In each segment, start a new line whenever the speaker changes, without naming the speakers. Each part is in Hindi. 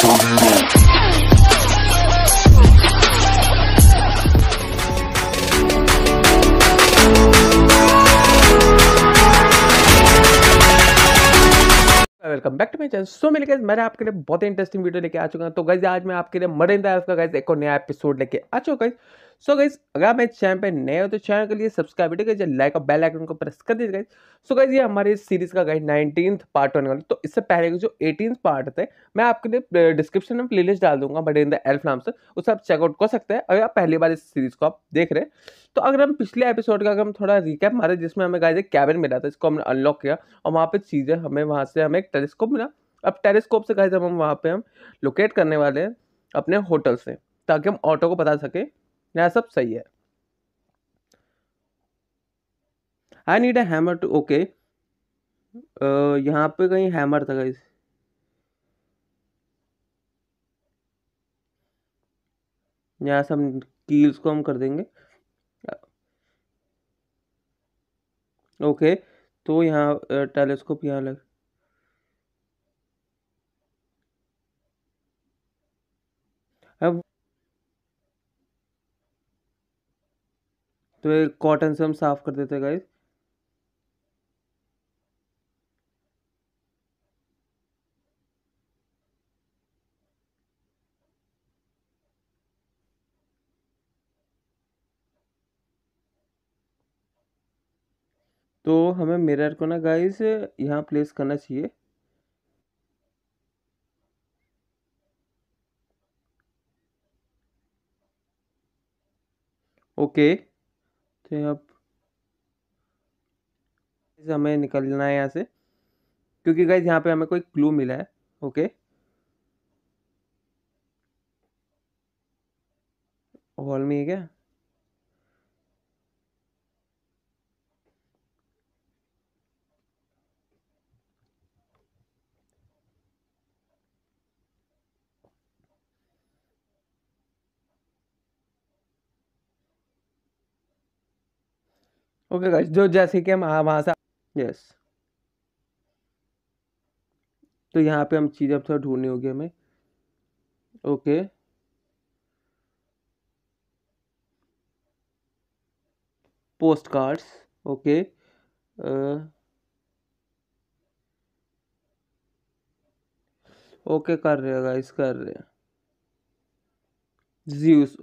turn it on. Welcome back to my channel so मिले गैस मैं आपके लिए बहुत इंटरेस्टिंग वीडियो लेके आ चुका हूँ तो गाइज आज मैं आपके लिए मरेंदा का गाइज एक और नया एपिसोड लेके आ चुका हूँ सो गाइज अगर आप इस चैनल पर नए हो तो चैनल के लिए सब्सक्राइब वीडियो लाइक और बेल आइकन को प्रेस कर दीजिए गाइज सो गाइज ये हमारे सीरीज का गाइड नाइनटीन पार्ट होने वाला तो इससे पहले जो एटीन पार्ट थे मैं आपके लिए डिस्क्रिप्शन में प्ले डाल दूंगा बट इन द एल्फ नाम से उसे आप चेकआउट कर सकते हैं अगर आप पहली बार इस सीरीज को आप देख रहे हैं तो अगर हम पिछले एपिसोड का अगर हम थोड़ा रिकैप मारे जिसमें हमें गाइज एक कैबिन मिला था इसको हमने अनलॉक किया और वहाँ पर चीज़ें हमें वहाँ से हमें एक टेलीस्कोप मिला अब टेलीस्कोप से गाइज हम वहाँ पर हम लोकेट करने वाले हैं अपने होटल से ताकि हम ऑटो को बता सकें यह सब सही है I need a hammer too okay यहाँ पे कहीं हैमर था गाइस यहाँ सब कील्स को हम कर देंगे ओके तो यहाँ टेलीस्कोप यहाँ लग तो ये कॉटन से हम साफ़ कर देते हैं गाइस तो हमें मिरर को ना गाइस यहाँ प्लेस करना चाहिए ओके okay. थे अब हमें निकलना है यहाँ से क्योंकि गाइज यहाँ पे हमें कोई क्लू मिला है ओके हॉल में है क्या ओके गाइस जो जैसे कि हम हाँ, वहाँ से यस तो यहाँ पे हम चीज़ें अब थोड़ा ढूंढनी होगी हमें okay postcards okay okay कर रहे हैं गाइस कर रहे हैं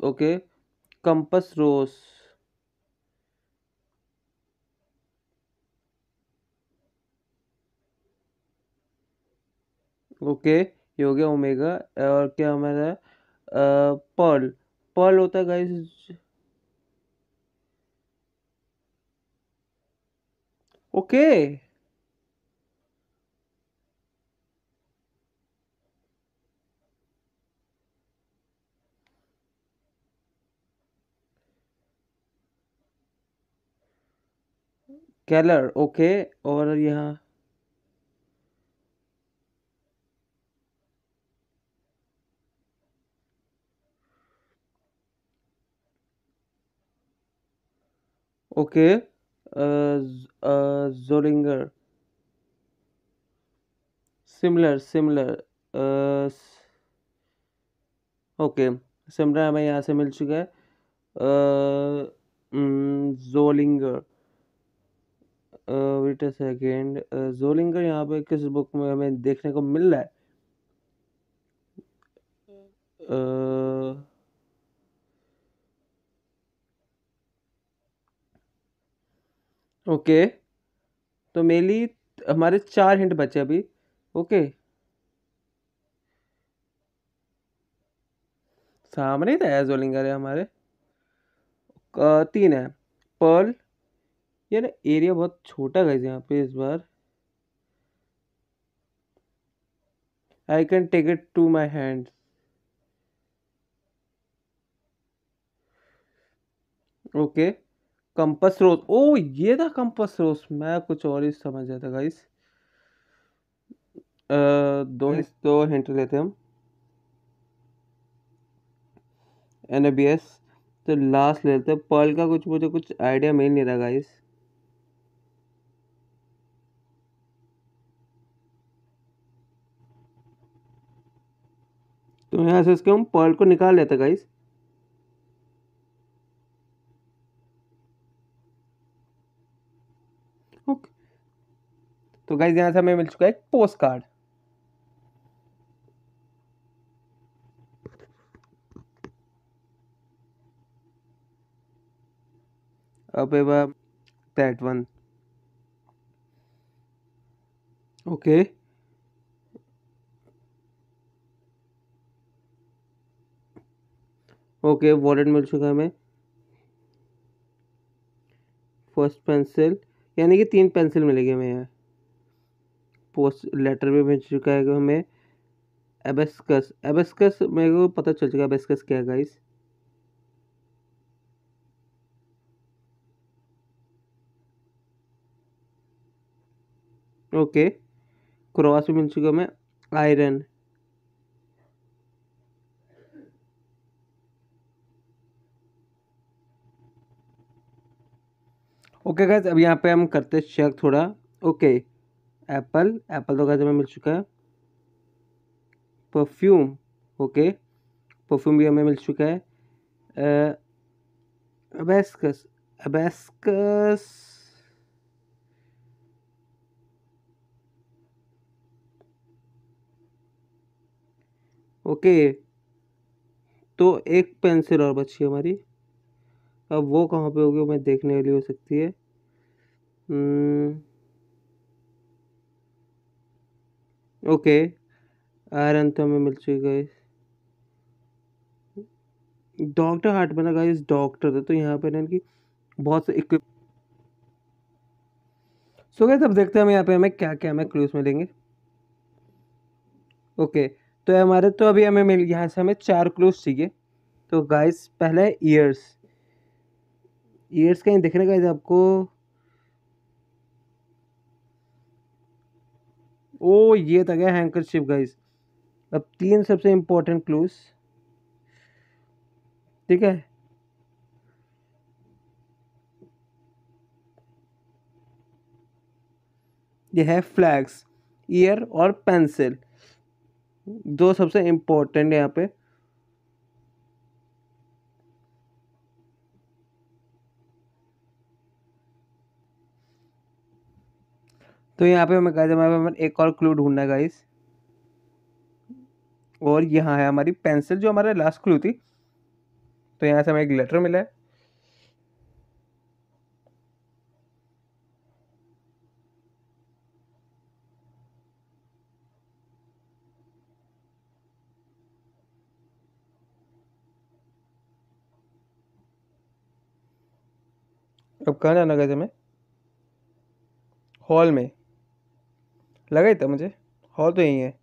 ओके कंपस रोस ओके गया ओमेगा और क्या हमारा पर्ल पर्ल होता है गाइस ओके कैलर ओके और यहाँ ओके जोरिंगर सिमिलर सिमिलर ओके सिमिलर हमें यहाँ से मिल चुका है जोलिंगर वेट अ सेकेंड जोलिंगर यहाँ पे किस बुक में हमें देखने को मिल रहा है uh, ओके तो मेरी हमारे चार हिंट बचे अभी ओके सामने ही था जोलिंग है हमारे तीन है पर्ल ये ना एरिया बहुत छोटा गई यहाँ पे इस बार I can take it to my hand okay compass rose ओ ये था कंपस रोज मैं कुछ और ही समझ रहा था गाइस दो हम्म। दो हिंट लेते हम एन बी एस तो लास्ट लेते हैं पर्ल तो का कुछ मुझे कुछ आइडिया मिल नहीं रहा गाइस तो यहाँ से इसके हम पर्ल को निकाल लेते गाइस तो गाइज यहाँ से हमें मिल चुका है एक पोस्ट कार्ड अब that one okay okay wallet मिल चुका है हमें फर्स्ट पेंसिल यानी कि तीन पेंसिल मिलेगी हमें यहाँ पोस्ट लेटर में भेज चुका है हमें एबेस्कस एबेस्कस मेरे को पता चल चुका है एबेस्कस क्या है गाइस ओके क्रॉस मिल चुका हमें आयरन ओके गाइस अब यहाँ पे हम करते चेक थोड़ा ओके okay. एप्पल एप्पल तो कैसे हमें मिल चुका है परफ्यूम ओके परफ्यूम भी हमें मिल चुका है अबेस्कस अबेस्कस ओके तो एक पेंसिल और बची हमारी अब वो कहाँ पे होगी मैं देखने वाली हो सकती है हम्म। ओके आयरन तो हमें मिल चुकी गई डॉक्टर हार्ट बना गाइस डॉक्टर है तो यहाँ पर इनकी बहुत से इक्विप सो गए अब देखते हैं हम यहाँ पे हमें क्या क्या हमें क्लूज मिलेंगे ओके तो हमारे तो अभी हमें मिल यहाँ से हमें चार क्लूज चाहिए तो गाइस पहले ईयर्स ईयर्स कहीं दिख रहा गाइज गाइस आपको ओ ये था गया हैंकर शिप गाइस अब तीन सबसे इम्पोर्टेंट क्लूज ठीक है ये है फ्लैग्स ईयर और पेंसिल दो सबसे इम्पोर्टेंट यहाँ पे तो यहाँ पे हमें कहा हमारे हमें एक और क्लू ढूंढना है गाइस और यहाँ है हमारी पेंसिल जो हमारा लास्ट क्लू थी तो यहाँ से हमें एक लेटर मिला है अब कहाँ जाना गए हमें हॉल में लगा ही था मुझे हॉल तो यहीं है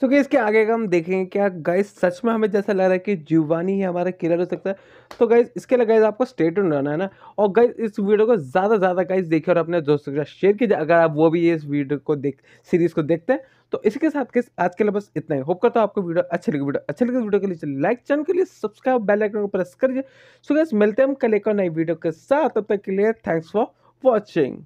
सो तो so, इसके आगे का हम देखेंगे क्या गाइस सच में हमें जैसा लग रहा है कि जीवानी ही हमारा किलर हो सकता है तो गाइस इसके लिए गाइस आपको स्टेट रहना है ना और गाइस इस वीडियो को ज़्यादा से ज़्यादा गाइस देखिए और अपने दोस्तों के साथ शेयर कीजिए अगर आप वो भी इस वीडियो को देख सीरीज़ को देखते हैं तो इसके साथ के आज के लिए बस इतना ही होप करता हूँ आपको वीडियो अच्छी लगी वीडियो अच्छी लगी वीडियो तो के लिए लाइक चैनल के लिए सब्सक्राइब बेल आइकन को प्रेस करिए सो गाइस मिलते हैं हम कल एक और नई वीडियो के साथ तब तक के लिए थैंक्स फॉर वॉचिंग